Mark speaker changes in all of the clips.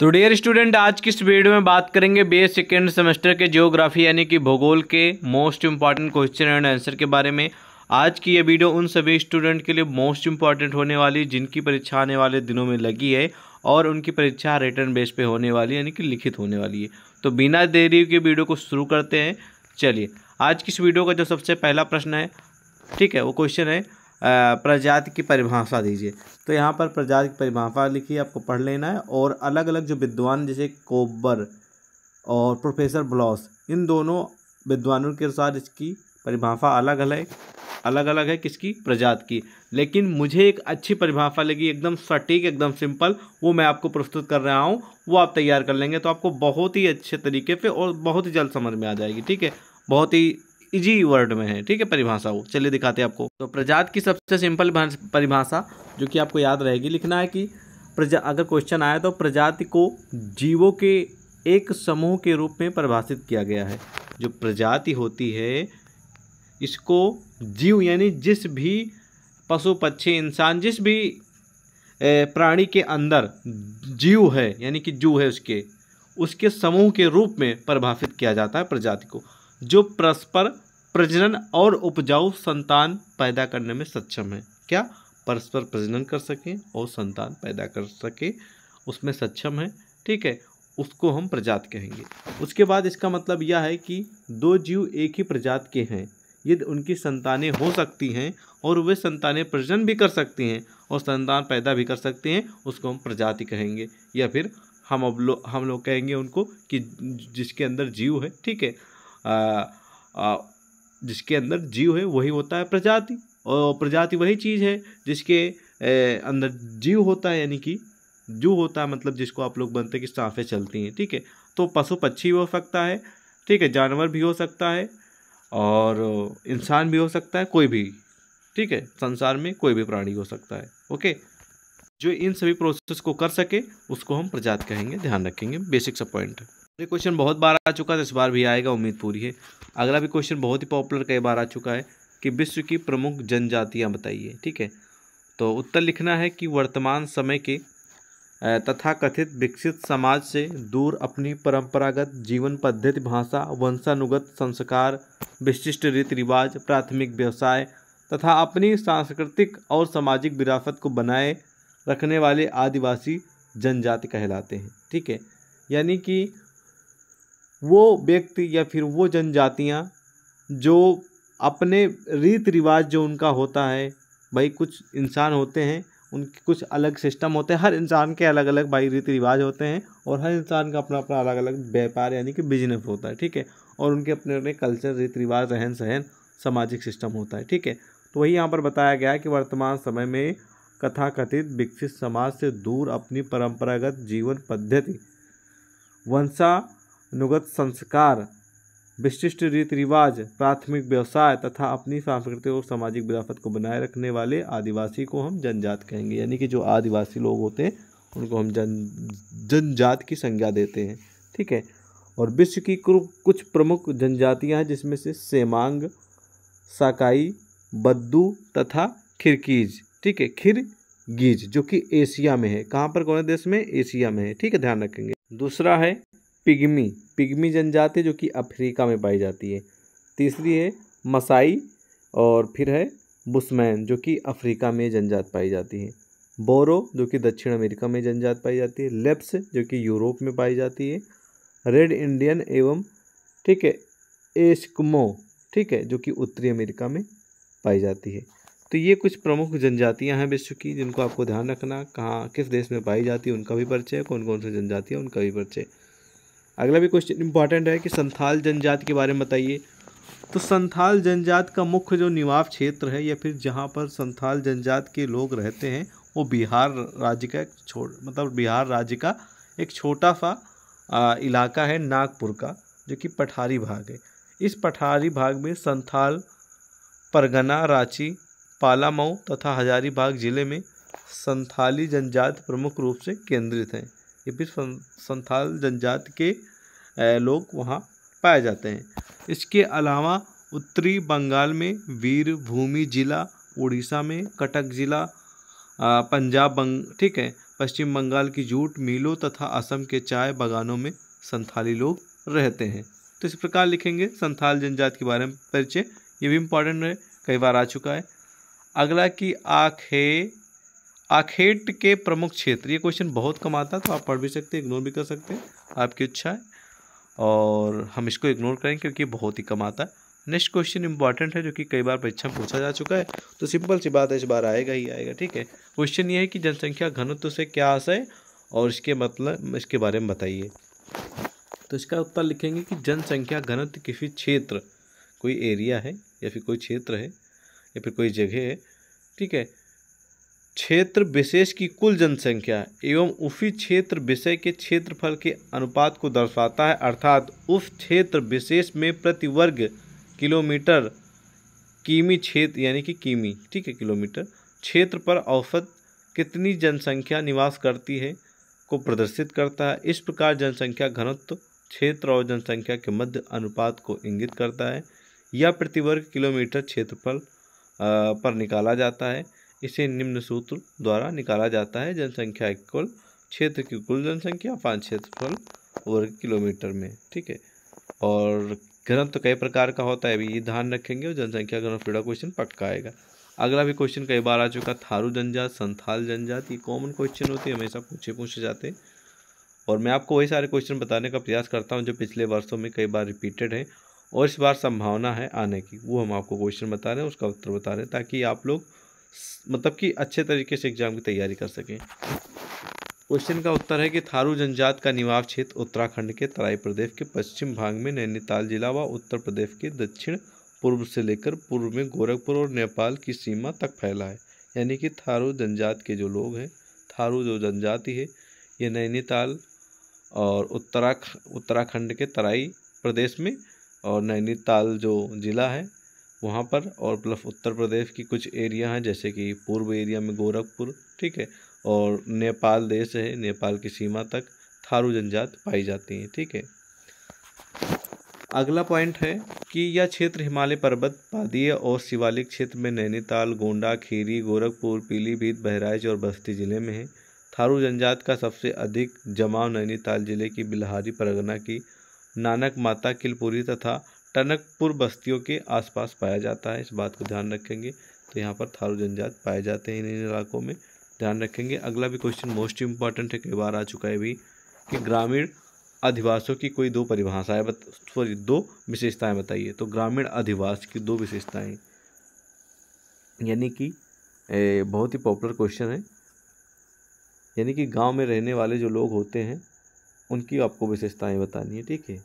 Speaker 1: तो dear student आज की इस वीडियो में बात करेंगे बी सेकेंड सेमेस्टर के जियोग्राफी यानी कि भूगोल के most important question and answer के बारे में आज की ये वीडियो उन सभी स्टूडेंट के लिए मोस्ट इंपॉर्टेंट होने वाली जिनकी परीक्षा आने वाले दिनों में लगी है और उनकी परीक्षा रिटर्न बेस पे होने वाली यानी कि लिखित होने वाली है तो बिना देरी के वीडियो को शुरू करते हैं चलिए आज की इस वीडियो का जो सबसे पहला प्रश्न है ठीक है वो क्वेश्चन है प्रजाति की परिभाषा दीजिए तो यहाँ पर प्रजाति की परिभाषा लिखिए आपको पढ़ लेना है और अलग अलग जो विद्वान जैसे कोबर और प्रोफेसर ब्लॉस इन दोनों विद्वानों के अनुसार इसकी परिभाषा अलग अलग अलग अलग है किसकी प्रजात की लेकिन मुझे एक अच्छी परिभाषा लगी एकदम सटीक एकदम सिंपल वो मैं आपको प्रस्तुत कर रहा हूँ वो आप तैयार कर लेंगे तो आपको बहुत ही अच्छे तरीके से और बहुत ही जल्द समझ में आ जाएगी ठीक है बहुत ही इजी वर्ड में है ठीक है परिभाषा वो चलिए दिखाते हैं आपको तो प्रजात की सबसे सिंपल परिभाषा जो कि आपको याद रहेगी लिखना है कि प्रजा अगर क्वेश्चन आया तो प्रजाति को जीवों के एक समूह के रूप में परिभाषित किया गया है जो प्रजाति होती है इसको जीव यानी जिस भी पशु पक्षी इंसान जिस भी प्राणी के अंदर जीव है यानी कि जू है उसके उसके समूह के रूप में परिभाषित किया जाता है प्रजाति को जो परस्पर प्रजनन और उपजाऊ संतान पैदा करने में सक्षम है क्या परस्पर प्रजनन कर सकें और संतान पैदा कर सके उसमें सक्षम है ठीक है उसको हम प्रजात कहेंगे उसके बाद इसका मतलब यह है कि दो जीव एक ही प्रजात के हैं यदि उनकी संतानें हो सकती हैं और वे संतानें प्रजनन भी कर सकती हैं और संतान पैदा भी कर सकते हैं उसको हम प्रजाति कहेंगे या फिर हम अब लो हम लोग कहेंगे उनको कि जिसके अंदर जीव है ठीक है जिसके अंदर जीव है वही होता है प्रजाति और प्रजाति वही चीज़ है जिसके अंदर जीव होता है यानी कि जू होता है मतलब जिसको आप लोग बनते कि सांसें चलती हैं ठीक है तो पशु पक्षी हो सकता है ठीक है जानवर भी हो सकता है और इंसान भी हो सकता है कोई भी ठीक है संसार में कोई भी प्राणी हो सकता है ओके जो इन सभी प्रोसेस को कर सके उसको हम प्रजात कहेंगे ध्यान रखेंगे बेसिक सा पॉइंट तो ये क्वेश्चन बहुत बार आ चुका है तो इस बार भी आएगा उम्मीद पूरी है अगला भी क्वेश्चन बहुत ही पॉपुलर कई बार आ चुका है कि विश्व की प्रमुख जनजातियाँ बताइए ठीक है तो उत्तर लिखना है कि वर्तमान समय के तथा कथित विकसित समाज से दूर अपनी परंपरागत जीवन पद्धति भाषा वंशानुगत संस्कार विशिष्ट रीति रिवाज प्राथमिक व्यवसाय तथा अपनी सांस्कृतिक और सामाजिक विरासत को बनाए रखने वाले आदिवासी जनजाति कहलाते हैं ठीक है यानी कि वो व्यक्ति या फिर वो जनजातियाँ जो अपने रीति रिवाज जो उनका होता है भाई कुछ इंसान होते हैं उनके कुछ अलग सिस्टम होते हैं हर इंसान के अलग अलग भाई रीति रिवाज होते हैं और हर इंसान का अपना अपना अलग अलग व्यापार यानी कि बिजनेस होता है ठीक है और उनके अपने अपने कल्चर रीति रिवाज रहन सहन सामाजिक सिस्टम होता है ठीक है तो वही यहाँ पर बताया गया है कि वर्तमान समय में कथाकथित विकसित समाज से दूर अपनी परंपरागत जीवन पद्धति वंशा अनुगत संस्कार विशिष्ट रीति रिवाज प्राथमिक व्यवसाय तथा अपनी सांस्कृतिक और सामाजिक विरासत को बनाए रखने वाले आदिवासी को हम जनजात कहेंगे यानी कि जो आदिवासी लोग होते हैं उनको हम जन जनजात की संज्ञा देते हैं ठीक है और विश्व की कुछ प्रमुख जनजातियां हैं जिसमें से सेमांग साकाई बद्दू तथा खिरकीज ठीक है खिर गीज जो कि एशिया में है कहाँ पर कौन देश में एशिया में है ठीक है ध्यान रखेंगे दूसरा है पिग्मी पिग्मी जनजाति जो कि अफ्रीका में पाई जाती है तीसरी है मसाई और फिर है बुसमैन जो कि अफ्रीका में जनजात पाई जाती है बोरो जो कि दक्षिण अमेरिका में जनजात पाई जाती है लेप्स जो कि यूरोप में पाई जाती है रेड इंडियन एवं ठीक है एस्कमो ठीक है जो कि उत्तरी अमेरिका में पाई जाती है तो ये कुछ प्रमुख जनजातियां हैं विश्व की जिनको आपको ध्यान रखना कहाँ किस देश में पाई जाती है उनका भी परिचय कौन कौन सी जनजातियाँ उनका भी परिचय अगला भी क्वेश्चन इंपॉर्टेंट है कि संथाल जनजाति के बारे में बताइए तो संथाल जनजात का मुख्य जो निवास क्षेत्र है या फिर जहाँ पर संथाल जनजात के लोग रहते हैं वो बिहार राज्य का एक छो मतलब बिहार राज्य का एक छोटा सा इलाका है नागपुर का जो कि पठारी भाग है इस पठारी भाग में संथाल परगना रांची पालामऊ तथा हजारीबाग जिले में संथाली जनजात प्रमुख रूप से केंद्रित हैं ये भी संथाल जनजाति के लोग वहाँ पाए जाते हैं इसके अलावा उत्तरी बंगाल में वीरभूमि जिला उड़ीसा में कटक जिला पंजाब बंग ठीक है पश्चिम बंगाल की जूट मिलों तथा असम के चाय बागानों में संथाली लोग रहते हैं तो इस प्रकार लिखेंगे संथाल जनजाति के बारे में परिचय ये भी इम्पोर्टेंट है कई बार आ चुका है अगला की आँखें आखेट के प्रमुख क्षेत्र ये क्वेश्चन बहुत कम आता तो आप पढ़ भी सकते इग्नोर भी कर सकते आपकी इच्छा है और हम इसको इग्नोर करेंगे क्योंकि बहुत ही कम आता है नेक्स्ट क्वेश्चन इंपॉर्टेंट है जो कि कई बार परीक्षा में पूछा जा चुका है तो सिंपल सी बात है इस बार आएगा ही आएगा ठीक है क्वेश्चन ये है कि जनसंख्या घनत्व से क्या आशय और इसके मतलब इसके बारे में बताइए तो इसका उत्तर लिखेंगे कि जनसंख्या घनत्व किसी क्षेत्र कोई एरिया है या फिर कोई क्षेत्र है या फिर कोई जगह है ठीक है क्षेत्र विशेष की कुल जनसंख्या एवं उसी क्षेत्र विषय के क्षेत्रफल के अनुपात को दर्शाता है अर्थात उस क्षेत्र विशेष में प्रति वर्ग किलोमीटर किमी क्षेत्र यानी कि कीमी ठीक है किलोमीटर क्षेत्र पर औसत कितनी जनसंख्या निवास करती है को प्रदर्शित करता है इस प्रकार जनसंख्या घनत्व क्षेत्र और जनसंख्या के मध्य अनुपात को इंगित करता है या प्रतिवर्ग किलोमीटर क्षेत्रफल पर निकाला जाता है इसे निम्न सूत्र द्वारा निकाला जाता है जनसंख्या इक्वल क्षेत्र की कुल जनसंख्या पाँच क्षेत्रफल वर्ग किलोमीटर में ठीक है और घनत्व तो कई प्रकार का होता है अभी ये ध्यान रखेंगे और जनसंख्या घनत्व पीड़ा क्वेश्चन पक्का आएगा अगला भी क्वेश्चन कई बार आ चुका थारू जनजात संथाल जनजात ये कॉमन क्वेश्चन होती है हमेशा पूछे पूछे जाते हैं और मैं आपको वही सारे क्वेश्चन बताने का प्रयास करता हूँ जो पिछले वर्षों में कई बार रिपीटेड हैं और इस बार संभावना है आने की वो हम आपको क्वेश्चन बता रहे हैं उसका उत्तर बता रहे हैं ताकि आप लोग मतलब कि अच्छे तरीके से एग्ज़ाम की तैयारी कर सकें क्वेश्चन का उत्तर है कि थारू जनजात का निवास क्षेत्र उत्तराखंड के तराई प्रदेश के पश्चिम भाग में नैनीताल जिला व उत्तर प्रदेश के दक्षिण पूर्व से लेकर पूर्व में गोरखपुर और नेपाल की सीमा तक फैला है यानी कि थारू जनजात के जो लोग हैं थारू जो जनजाति है ये नैनीताल और उत्तराख उत्तराखंड के तराई प्रदेश में और नैनीताल जो ज़िला है वहाँ पर और प्लस उत्तर प्रदेश की कुछ एरिया हैं जैसे कि पूर्व एरिया में गोरखपुर ठीक है और नेपाल देश है नेपाल की सीमा तक थारू जनजात पाई जाती हैं ठीक है अगला पॉइंट है कि यह क्षेत्र हिमालय पर्वत पादीय और शिवालिक क्षेत्र में नैनीताल गोंडा खीरी गोरखपुर पीलीभीत बहराइच और बस्ती जिले में है थारू जनजात का सबसे अधिक जमाव नैनीताल जिले की बिलहारी परगना की नानक माता किलपुरी तथा टनकपुर बस्तियों के आसपास पाया जाता है इस बात को ध्यान रखेंगे तो यहाँ पर थारू जनजात पाए जाते हैं इन इन इलाकों में ध्यान रखेंगे अगला भी क्वेश्चन मोस्ट इम्पॉर्टेंट है कई बार आ चुका है भी कि ग्रामीण अधिवासों की कोई दो परिभाषाएं बत सॉरी दो विशेषताएं बताइए तो ग्रामीण अधिवास की दो विशेषताएं यानी कि बहुत ही पॉपुलर क्वेश्चन है यानी कि गांव में रहने वाले जो लोग होते हैं उनकी आपको विशेषताएं बतानी है ठीक है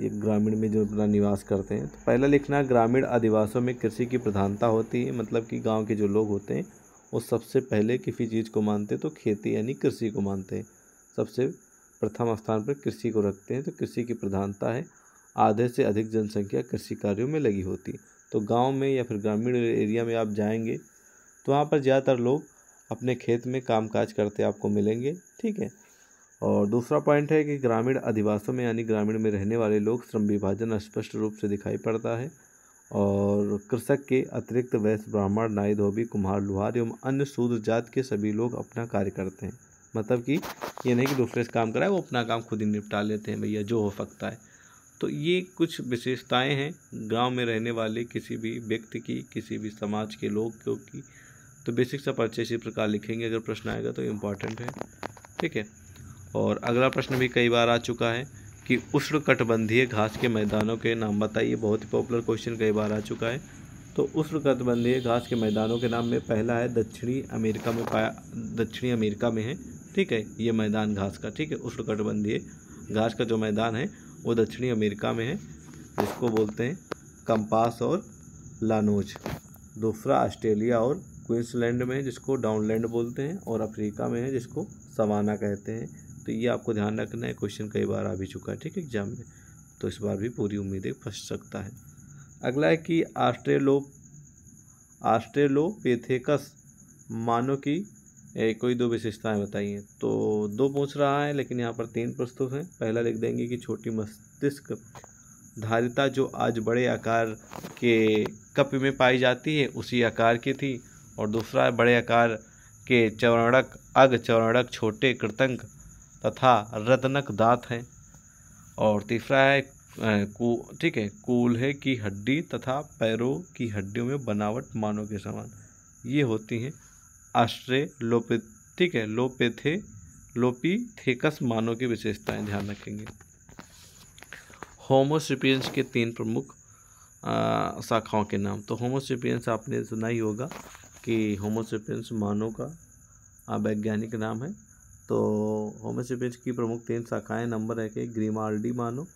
Speaker 1: ये ग्रामीण में जो अपना निवास करते हैं तो पहला लिखना ग्रामीण आदिवासियों में कृषि की प्रधानता होती है मतलब कि गांव के जो लोग होते हैं वो सबसे पहले किसी चीज़ को मानते हैं तो खेती यानी कृषि को मानते हैं सबसे प्रथम स्थान पर कृषि को रखते हैं तो कृषि की प्रधानता है आधे से अधिक जनसंख्या कृषि कार्यों में लगी होती है तो गाँव में या फिर ग्रामीण एरिया में आप जाएंगे तो वहाँ पर ज़्यादातर लोग अपने खेत में काम करते आपको मिलेंगे ठीक है और दूसरा पॉइंट है कि ग्रामीण अधिवासों में यानी ग्रामीण में रहने वाले लोग श्रम विभाजन स्पष्ट रूप से दिखाई पड़ता है और कृषक के अतिरिक्त वैश्य ब्राह्मण नाई धोबी कुम्हार लुहार एवं अन्य शूद्र जात के सभी लोग अपना कार्य करते हैं मतलब कि ये नहीं कि दूसरे से काम कराए वो अपना काम खुद ही निपटा लेते हैं भैया जो हो सकता है तो ये कुछ विशेषताएं हैं गांव में रहने वाले किसी भी व्यक्ति की किसी भी समाज के लोग क्योंकि तो बेसिक सा परिचय इसी प्रकार लिखेंगे अगर प्रश्न आएगा तो इम्पॉर्टेंट है ठीक है और अगला प्रश्न भी कई बार आ चुका है कि उष्ण कटबंधीय घास के मैदानों के नाम बताइए बहुत ही पॉपुलर क्वेश्चन कई बार आ चुका है तो उष्ण कटबंधीय घास के मैदानों के नाम में पहला है दक्षिणी अमेरिका में पाया दक्षिणी अमेरिका में है ठीक है ये मैदान घास का ठीक है उष्ण कटबंधीय घास का जो मैदान है वो दक्षिणी अमेरिका में है जिसको बोलते हैं कंपास और लानोज दूसरा ऑस्ट्रेलिया और क्वींसलैंड में जिसको डाउनलैंड बोलते हैं और अफ्रीका में है जिसको सवाना कहते हैं तो ये आपको ध्यान रखना है क्वेश्चन कई बार आ भी चुका है ठीक है एग्जाम में तो इस बार भी पूरी उम्मीदें फंस सकता है अगला है कि आस्ट्रेलो पेथेकस मानो की ए, कोई दो विशेषताएं बताइए तो दो पूछ रहा है लेकिन यहाँ पर तीन प्रस्तुत हैं पहला लिख देंगे कि छोटी मस्तिष्क धारिता जो आज बड़े आकार के कप में पाई जाती है उसी आकार की थी और दूसरा है बड़े आकार के चवरणक अग चवरणक छोटे कृतंक तथा रदनक दांत हैं और तीसरा है कू ठीक है कूल्हे की हड्डी तथा पैरों की हड्डियों में बनावट मानव के समान ये होती हैं आश्रय लोपे ठीक है लोपेथे लोपीथेकस मानव की विशेषताएं ध्यान रखेंगे होमोसिपियंस के तीन प्रमुख शाखाओं के नाम तो होमोसिपियंस आपने सुना ही होगा कि होमोसिपियंस मानव का वैज्ञानिक नाम है तो होम्योस्टेपेज की प्रमुख तीन शाखाएं नंबर एक है ग्रीमाल्डी मानो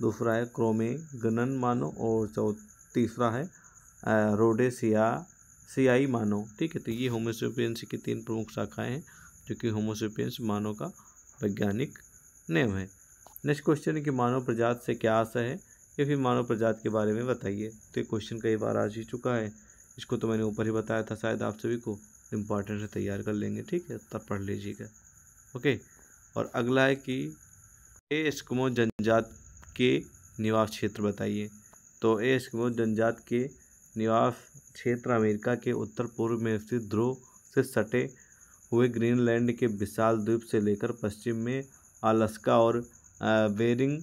Speaker 1: दूसरा है क्रोमे गनन मानो और तीसरा है रोडेसिया सियाई मानो ठीक है तो ये होम्योसिपियंस की तीन प्रमुख शाखाएं हैं जो कि होम्योसिपियंस मानव का वैज्ञानिक नेम है नेक्स्ट क्वेश्चन है कि मानव प्रजात से क्या आशा है या फिर मानव प्रजात के बारे में बताइए तो ये क्वेश्चन कई बार आ ही चुका है इसको तो मैंने ऊपर ही बताया था शायद आप सभी को इम्पॉर्टेंट से तैयार कर लेंगे ठीक है तब पढ़ लीजिएगा ओके और अगला है कि ए एस्कमो जनजात के निवास क्षेत्र बताइए तो ए एस्कमो जनजात के निवास क्षेत्र अमेरिका के उत्तर पूर्व में स्थित ध्रुव से सटे हुए ग्रीनलैंड के विशाल द्वीप से लेकर पश्चिम में अलास्का और बेरिंग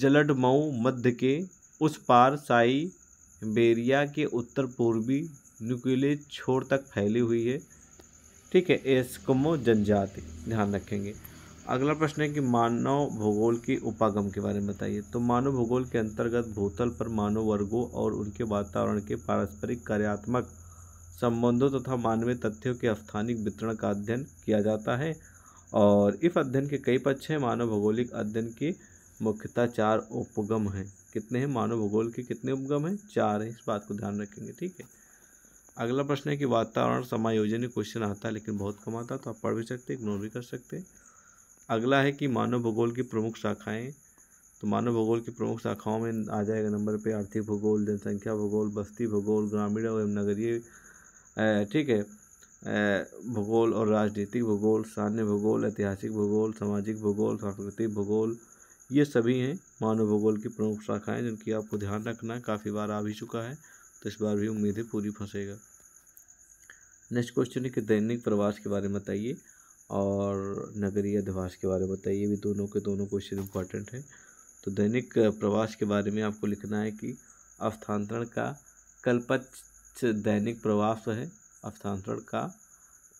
Speaker 1: जलडमऊ मध्य के उस पार साइबेरिया के उत्तर पूर्वी न्यूक्लियर छोर तक फैली हुई है ठीक है एस्कमो जनजाति ध्यान रखेंगे अगला प्रश्न है कि मानव भूगोल की उपागम के बारे में बताइए तो मानव भूगोल के अंतर्गत भूतल पर मानव वर्गों और उनके वातावरण के पारस्परिक कार्यात्मक संबंधों तथा मानवीय तथ्यों के स्थानिक वितरण का अध्ययन किया जाता है और इस अध्ययन के कई पक्ष हैं मानव भौगोलिक अध्ययन के मुख्यतः चार उपगम हैं कितने हैं मानव भूगोल के कितने उपगम हैं चार हैं इस बात को ध्यान रखेंगे ठीक है अगला प्रश्न है कि वातावरण समायोजन क्वेश्चन आता है लेकिन बहुत कम आता तो आप पढ़ भी सकते इग्नोर भी कर सकते अगला है कि मानव भूगोल की प्रमुख शाखाएँ तो मानव भूगोल की प्रमुख शाखाओं में आ जाएगा नंबर पे आर्थिक भूगोल जनसंख्या भूगोल बस्ती भूगोल ग्रामीण एवं नगरीय ठीक है भूगोल और राजनीतिक भूगोल सान्य भूगोल ऐतिहासिक भूगोल सामाजिक भूगोल सांस्कृतिक भूगोल ये सभी हैं मानव भूगोल की प्रमुख शाखाएं जिनकी आपको ध्यान रखना काफ़ी बार आ भी चुका है तो इस बार भी उम्मीद है पूरी फंसेगा नेक्स्ट क्वेश्चन है कि दैनिक प्रवास के बारे में बताइए और नगरीय अधिवास के बारे में बताइए भी दोनों के दोनों क्वेश्चन इंपॉर्टेंट हैं तो दैनिक प्रवास के बारे में आपको लिखना है कि अवस्थान्तरण का कल्पच दैनिक प्रवास है अवस्थान्तरण का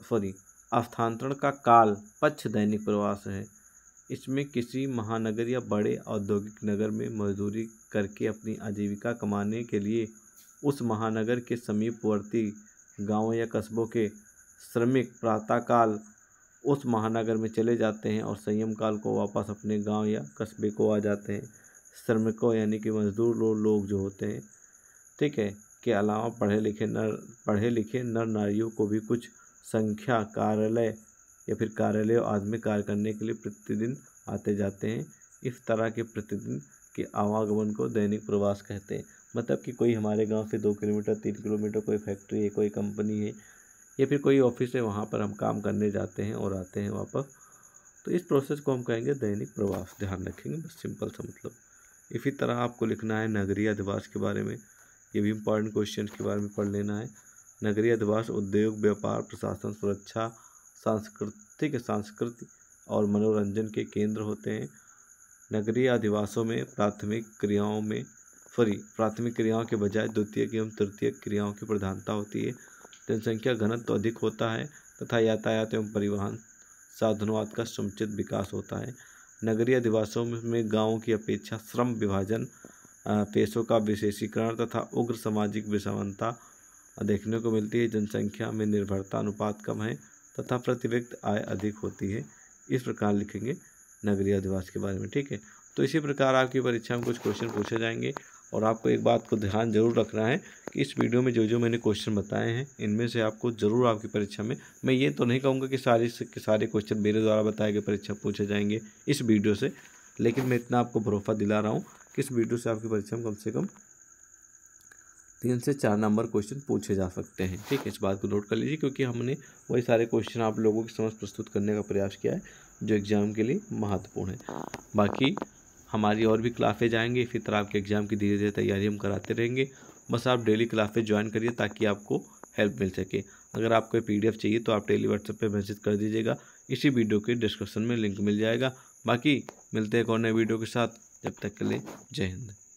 Speaker 1: सॉरी अवस्थान्तरण का काल पक्ष दैनिक प्रवास है इसमें किसी महानगर या बड़े औद्योगिक नगर में मजदूरी करके अपनी आजीविका कमाने के लिए उस महानगर के समीपवर्ती गांवों या कस्बों के श्रमिक प्रातःकाल उस महानगर में चले जाते हैं और संयम काल को वापस अपने गांव या कस्बे को आ जाते हैं श्रमिकों यानी कि मजदूर लोग लोग जो होते हैं ठीक है के अलावा पढ़े लिखे नर पढ़े लिखे नर नारियों को भी कुछ संख्या कार्यालय या फिर कार्यालय आदि में कार्य करने के लिए प्रतिदिन आते जाते हैं इस तरह के प्रतिदिन के आवागमन को दैनिक प्रवास कहते हैं मतलब कि कोई हमारे गांव से दो किलोमीटर तीन किलोमीटर कोई फैक्ट्री है कोई कंपनी है या फिर कोई ऑफिस है वहाँ पर हम काम करने जाते हैं और आते हैं वापस तो इस प्रोसेस को हम कहेंगे दैनिक प्रवास ध्यान रखेंगे बस सिंपल सा मतलब इसी तरह आपको लिखना है नगरीय अधिवास के बारे में ये भी इम्पॉर्टेंट क्वेश्चन के बारे में पढ़ लेना है नगरीय अधिवास उद्योग व्यापार प्रशासन सुरक्षा सांस्कृतिक सांस्कृति और मनोरंजन के केंद्र होते हैं नगरीय अधिवासों में प्राथमिक क्रियाओं में सॉरी प्राथमिक क्रियाओं के बजाय द्वितीय एवं तृतीय क्रियाओं की प्रधानता होती है जनसंख्या घनत्व तो अधिक होता है तथा यातायात एवं परिवहन साधनवाद का समुचित विकास होता है नगरीय अधिवासों में गांवों की अपेक्षा श्रम विभाजन पेशों का विशेषीकरण तथा उग्र सामाजिक विषमता देखने को मिलती है जनसंख्या में निर्भरता अनुपात कम है तथा प्रति व्यक्ति आय अधिक होती है इस प्रकार लिखेंगे नगरीय अधिवास के बारे में ठीक है तो इसी प्रकार आपकी परीक्षा में कुछ क्वेश्चन पूछे जाएंगे और आपको एक बात को ध्यान जरूर रखना है कि इस वीडियो में जो जो मैंने क्वेश्चन बताए हैं इनमें से आपको ज़रूर आपकी परीक्षा में मैं ये तो नहीं कहूँगा कि सारे के सारे क्वेश्चन मेरे द्वारा बताए गए परीक्षा पूछे जाएंगे इस वीडियो से लेकिन मैं इतना आपको भरोसा दिला रहा हूँ कि इस वीडियो से आपकी परीक्षा में कम से कम तीन से चार नंबर क्वेश्चन पूछे जा सकते हैं ठीक है इस बात को नोट कर लीजिए क्योंकि हमने वही सारे क्वेश्चन आप लोगों के समझ प्रस्तुत करने का प्रयास किया है जो एग्ज़ाम के लिए महत्वपूर्ण है बाकी हमारी और भी क्लासेज आएंगे इसी तरह तो आपके एग्ज़ाम की धीरे धीरे तैयारी हम कराते रहेंगे बस आप डेली क्लासेज ज्वाइन करिए ताकि आपको हेल्प मिल सके अगर आपको पी चाहिए तो आप डेली व्हाट्सएप पर मैसेज कर दीजिएगा इसी वीडियो के डिस्क्रिप्शन में लिंक मिल जाएगा बाकी मिलते हैं एक और नए वीडियो के साथ जब तक के लिए जय हिंद